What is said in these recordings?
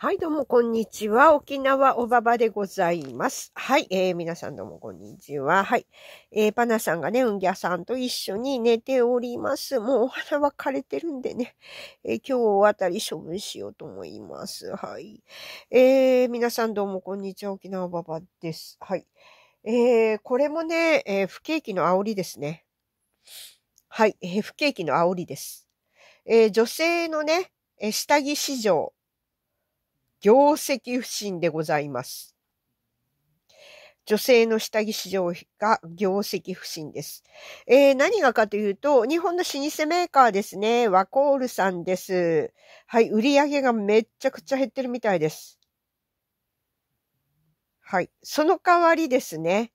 はい、どうも、こんにちは。沖縄おばばでございます。はい、えー、皆さんどうも、こんにちは。はい。えー、パナさんがね、うんぎゃさんと一緒に寝ております。もうお花は枯れてるんでね、えー、今日あたり処分しようと思います。はい。えー、皆さんどうも、こんにちは。沖縄おばばです。はい。えー、これもね、えー、不景気の煽りですね。はい、えー、不景気の煽りです。えー、女性のね、えー、下着市場。業績不振でございます。女性の下着市場が業績不振です。えー、何がかというと、日本の老舗メーカーですね、ワコールさんです。はい、売り上げがめっちゃくちゃ減ってるみたいです。はい、その代わりですね、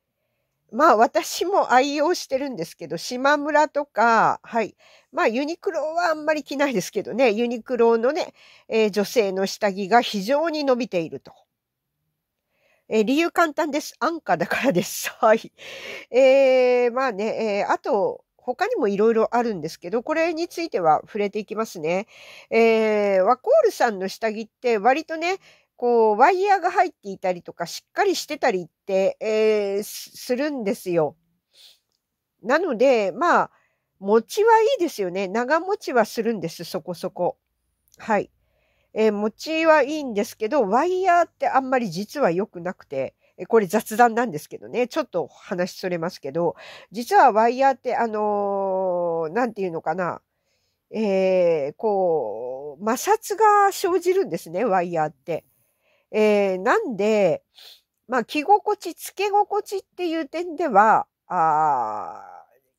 まあ私も愛用してるんですけど、島村とか、はい。まあユニクロはあんまり着ないですけどね、ユニクロのね、えー、女性の下着が非常に伸びていると。えー、理由簡単です。安価だからです。はい。えー、まあね、えー、あと、他にもいろいろあるんですけど、これについては触れていきますね。えー、ワコールさんの下着って割とね、こう、ワイヤーが入っていたりとか、しっかりしてたりって、えー、するんですよ。なので、まあ、持ちはいいですよね。長持ちはするんです、そこそこ。はい。えー、持ちはいいんですけど、ワイヤーってあんまり実は良くなくて、これ雑談なんですけどね、ちょっと話それますけど、実はワイヤーって、あのー、なんていうのかな、えー、こう、摩擦が生じるんですね、ワイヤーって。えー、なんで、まあ、着心地、つけ心地っていう点では、あ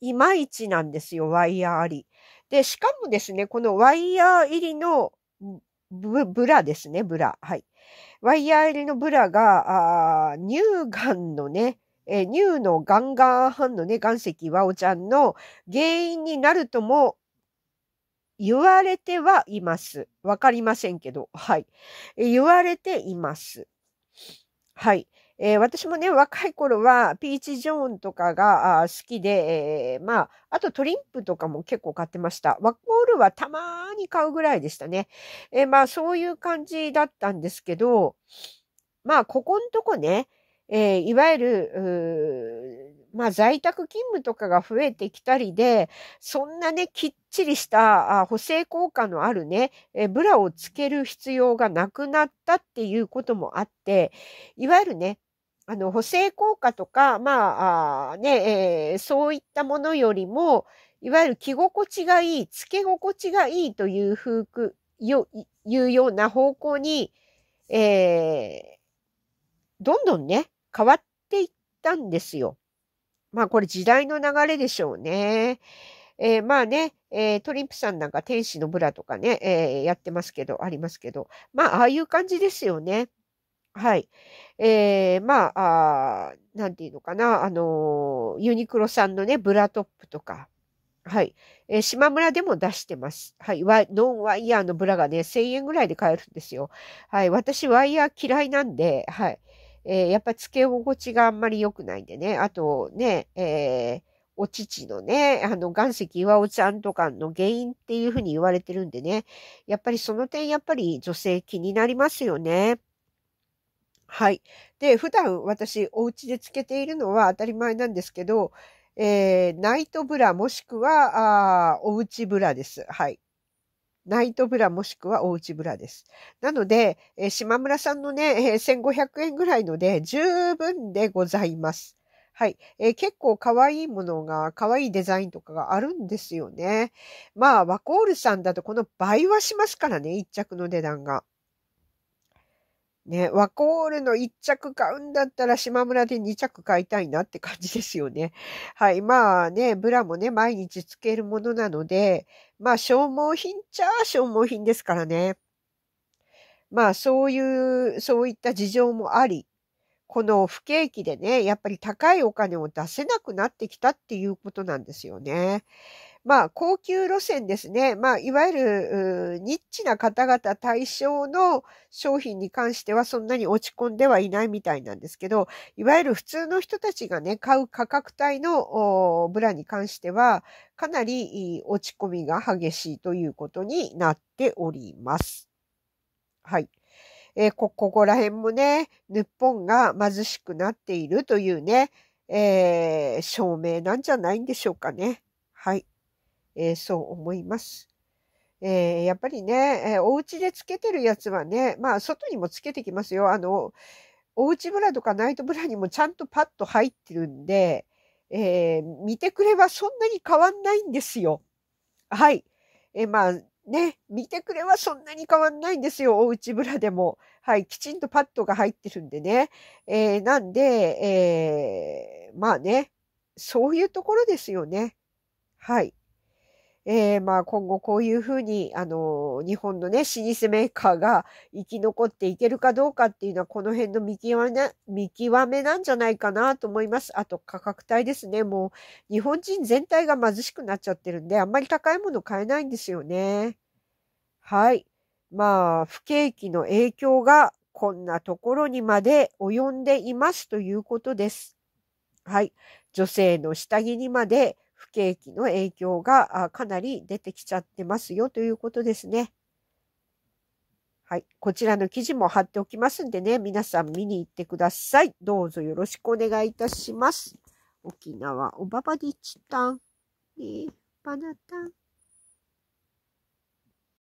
いまいちなんですよ、ワイヤーあり。で、しかもですね、このワイヤー入りのブブラですね、ブラ。はい。ワイヤー入りのブラが、あ乳がんのね、え乳のガンガンンのね、岩石ワオちゃんの原因になるとも言われてはいます。わかりませんけど、はい。言われています。はい。えー、私もね、若い頃は、ピーチ・ジョーンとかが好きで、えー、まあ、あとトリンプとかも結構買ってました。ワッコールはたまーに買うぐらいでしたね。えー、まあ、そういう感じだったんですけど、まあ、ここんとこね、えー、いわゆる、まあ、在宅勤務とかが増えてきたりで、そんなね、きっちりした補正効果のあるね、えブラをつける必要がなくなったっていうこともあって、いわゆるね、あの、補正効果とか、まあ、ね、えー、そういったものよりも、いわゆる着心地がいい、つけ心地がいいという風く、よ、いうような方向に、えー、どんどんね、変わっていったんですよ。まあこれ時代の流れでしょうね。えー、まあね、えー、トリンプさんなんか天使のブラとかね、えー、やってますけど、ありますけど、まあああいう感じですよね。はい。えー、まあ、あなんていうのかな、あのユニクロさんのね、ブラトップとか、はい。えー、島村でも出してます。はい。ワノンワイヤーのブラがね、1000円ぐらいで買えるんですよ。はい。私、ワイヤー嫌いなんで、はい。えー、やっぱつ付け心地があんまり良くないんでね。あとね、えー、お乳のね、あの、岩石岩尾ちゃんとかの原因っていうふうに言われてるんでね。やっぱりその点、やっぱり女性気になりますよね。はい。で、普段私、お家でつけているのは当たり前なんですけど、えー、ナイトブラもしくは、あおうちブラです。はい。ナイトブラもしくはおうちブラです。なので、えー、島村さんのね、えー、1500円ぐらいので十分でございます。はい。えー、結構可愛いものが、可愛いデザインとかがあるんですよね。まあ、ワコールさんだとこの倍はしますからね、一着の値段が。ね、ワコールの一着買うんだったら島村で二着買いたいなって感じですよね。はい。まあね、ブラもね、毎日つけるものなので、まあ消耗品っちゃ消耗品ですからね。まあそういう、そういった事情もあり、この不景気でね、やっぱり高いお金を出せなくなってきたっていうことなんですよね。まあ、高級路線ですね。まあ、いわゆる、ニッチな方々対象の商品に関してはそんなに落ち込んではいないみたいなんですけど、いわゆる普通の人たちがね、買う価格帯のブラに関しては、かなり落ち込みが激しいということになっております。はい。えー、こ、ここら辺もね、日本が貧しくなっているというね、えー、証明なんじゃないんでしょうかね。はい。えー、そう思います。えー、やっぱりね、えー、お家でつけてるやつはね、まあ、外にもつけてきますよ。あの、おうちブラとかナイトブラにもちゃんとパッと入ってるんで、えー、見てくればそんなに変わんないんですよ。はい。えー、まあね、見てくれはそんなに変わんないんですよ。おうちブラでも。はい。きちんとパッドが入ってるんでね。えー、なんで、えー、まあね、そういうところですよね。はい。えー、まあ今後こういうふうに、あの、日本のね、老舗メーカーが生き残っていけるかどうかっていうのは、この辺の見極め、見極めなんじゃないかなと思います。あと価格帯ですね。もう日本人全体が貧しくなっちゃってるんで、あんまり高いもの買えないんですよね。はい。まあ、不景気の影響がこんなところにまで及んでいますということです。はい。女性の下着にまで不景気の影響がかなり出てきちゃってますよということですね。はい。こちらの記事も貼っておきますんでね、皆さん見に行ってください。どうぞよろしくお願いいたします。沖縄、おばばでちたん、えー、バナタン。